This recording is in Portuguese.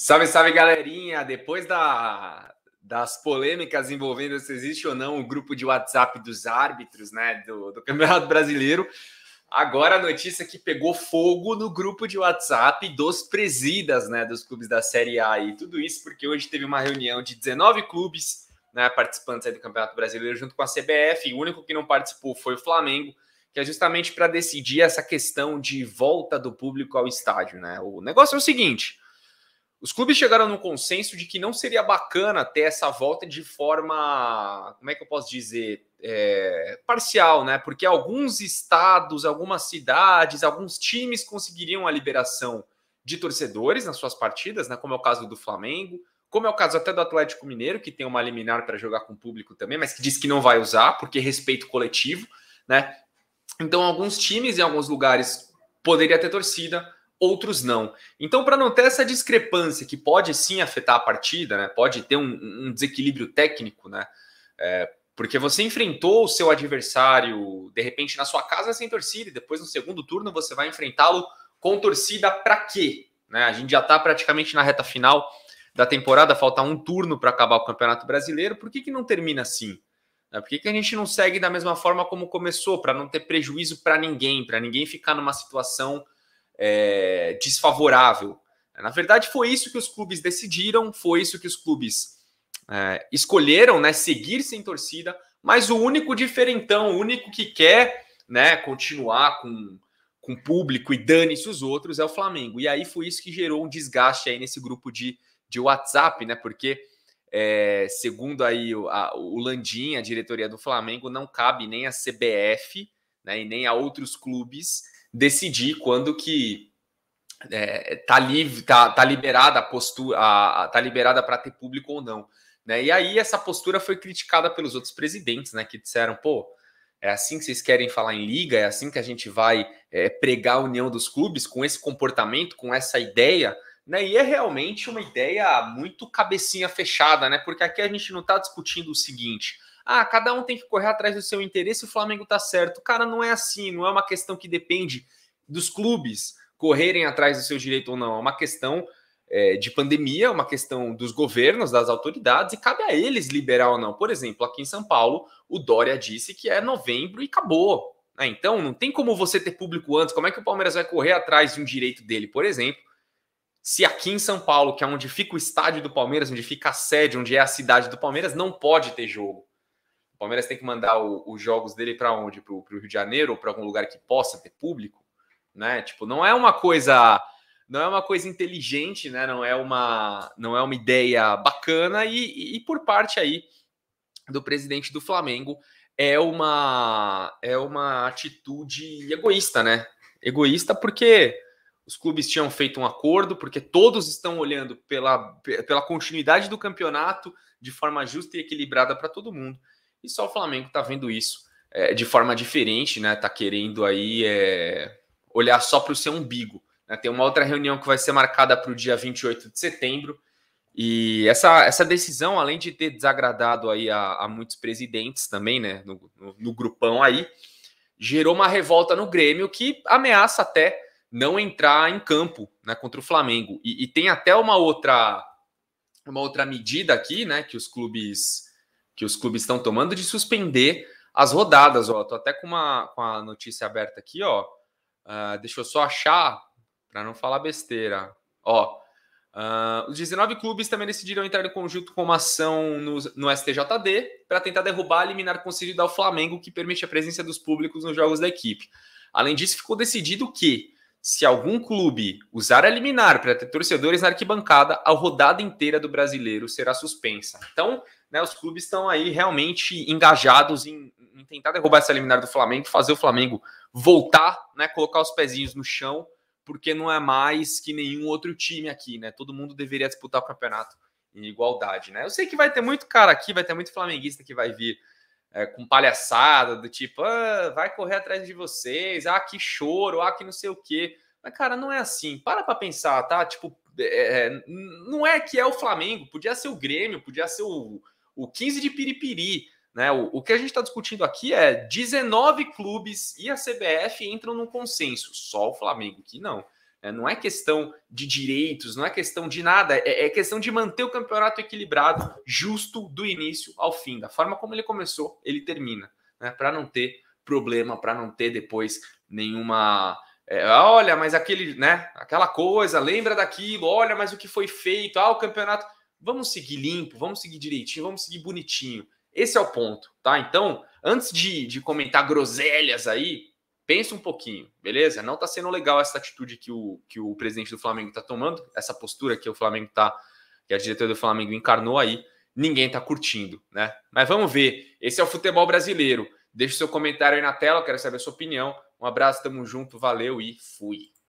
Salve, salve, galerinha! Depois da, das polêmicas envolvendo se existe ou não o grupo de WhatsApp dos árbitros né, do, do Campeonato Brasileiro, agora a notícia que pegou fogo no grupo de WhatsApp dos presidas né, dos clubes da Série A e tudo isso porque hoje teve uma reunião de 19 clubes né, participantes do Campeonato Brasileiro junto com a CBF. O único que não participou foi o Flamengo, que é justamente para decidir essa questão de volta do público ao estádio. Né? O negócio é o seguinte os clubes chegaram no consenso de que não seria bacana ter essa volta de forma, como é que eu posso dizer, é, parcial, né? Porque alguns estados, algumas cidades, alguns times conseguiriam a liberação de torcedores nas suas partidas, né? Como é o caso do Flamengo, como é o caso até do Atlético Mineiro, que tem uma liminar para jogar com o público também, mas que diz que não vai usar porque respeito coletivo, né? Então, alguns times em alguns lugares poderia ter torcida, outros não. Então, para não ter essa discrepância que pode sim afetar a partida, né? pode ter um, um desequilíbrio técnico, né? É, porque você enfrentou o seu adversário, de repente, na sua casa sem torcida, e depois no segundo turno você vai enfrentá-lo com torcida para quê? Né? A gente já está praticamente na reta final da temporada, falta um turno para acabar o Campeonato Brasileiro. Por que, que não termina assim? Né, por que, que a gente não segue da mesma forma como começou, para não ter prejuízo para ninguém, para ninguém ficar numa situação é, desfavorável. Na verdade, foi isso que os clubes decidiram, foi isso que os clubes é, escolheram, né? Seguir sem torcida, mas o único diferentão, o único que quer né, continuar com, com público e dane-se os outros é o Flamengo. E aí foi isso que gerou um desgaste aí nesse grupo de, de WhatsApp, né? Porque, é, segundo aí o, a, o Landim, a diretoria do Flamengo, não cabe nem a CBF né, e nem a outros clubes decidir quando que é, tá livre, tá, tá liberada a postura, a, a, tá liberada para ter público ou não. Né? E aí essa postura foi criticada pelos outros presidentes, né? Que disseram, pô, é assim que vocês querem falar em liga, é assim que a gente vai é, pregar a união dos clubes com esse comportamento, com essa ideia. Né? E é realmente uma ideia muito cabecinha fechada, né? Porque aqui a gente não está discutindo o seguinte: ah, cada um tem que correr atrás do seu interesse, o Flamengo tá certo. Cara, não é assim, não é uma questão que depende dos clubes correrem atrás do seu direito ou não, é uma questão é, de pandemia, é uma questão dos governos, das autoridades, e cabe a eles liberar ou não. Por exemplo, aqui em São Paulo, o Dória disse que é novembro e acabou. Ah, então, não tem como você ter público antes. Como é que o Palmeiras vai correr atrás de um direito dele, por exemplo? Se aqui em São Paulo, que é onde fica o estádio do Palmeiras, onde fica a sede, onde é a cidade do Palmeiras, não pode ter jogo. O Palmeiras tem que mandar os jogos dele para onde? Para o Rio de Janeiro ou para algum lugar que possa ter público, né? Tipo, não é uma coisa, não é uma coisa inteligente, né? Não é uma, não é uma ideia bacana e, e, e por parte aí do presidente do Flamengo é uma é uma atitude egoísta, né? Egoísta porque os clubes tinham feito um acordo, porque todos estão olhando pela, pela continuidade do campeonato de forma justa e equilibrada para todo mundo. E só o Flamengo está vendo isso é, de forma diferente, né? Tá querendo aí é, olhar só para o seu umbigo. Né? Tem uma outra reunião que vai ser marcada para o dia 28 de setembro. E essa, essa decisão, além de ter desagradado aí a, a muitos presidentes também, né? No, no, no grupão aí, gerou uma revolta no Grêmio que ameaça até não entrar em campo né, contra o Flamengo. E, e, tem até uma outra uma outra medida aqui, né? Que os clubes que os clubes estão tomando de suspender as rodadas. Ó, tô até com uma com a notícia aberta aqui, ó. Uh, deixa eu só achar para não falar besteira. Ó, uh, os 19 clubes também decidiram entrar em conjunto com uma ação no, no STJD para tentar derrubar a liminar concedida ao Flamengo que permite a presença dos públicos nos jogos da equipe. Além disso, ficou decidido que se algum clube usar a liminar para ter torcedores na arquibancada, a rodada inteira do brasileiro será suspensa. Então, né, os clubes estão aí realmente engajados em, em, tentar derrubar essa liminar do Flamengo, fazer o Flamengo voltar, né, colocar os pezinhos no chão, porque não é mais que nenhum outro time aqui, né? Todo mundo deveria disputar o campeonato em igualdade, né? Eu sei que vai ter muito cara aqui, vai ter muito flamenguista que vai vir é, com palhaçada do tipo, ah, vai correr atrás de vocês, ah, que choro, ah, que não sei o quê. Mas, cara, não é assim. Para para pensar, tá? Tipo, é, é, é, não é que é o Flamengo, podia ser o Grêmio, podia ser o, o 15 de Piripiri. Né? O, o que a gente está discutindo aqui é 19 clubes e a CBF entram num consenso, só o Flamengo que não. É, não é questão de direitos, não é questão de nada, é, é questão de manter o campeonato equilibrado, justo do início ao fim. Da forma como ele começou, ele termina, né? para não ter problema, para não ter depois nenhuma. É, olha, mas aquele, né? Aquela coisa, lembra daquilo, olha, mas o que foi feito, ah, o campeonato. Vamos seguir limpo, vamos seguir direitinho, vamos seguir bonitinho. Esse é o ponto, tá? Então, antes de, de comentar groselhas aí, pensa um pouquinho, beleza? Não está sendo legal essa atitude que o, que o presidente do Flamengo está tomando, essa postura que o Flamengo está, que a diretora do Flamengo encarnou aí, ninguém está curtindo, né? Mas vamos ver. Esse é o futebol brasileiro. Deixe seu comentário aí na tela, quero saber a sua opinião. Um abraço, tamo junto, valeu e fui.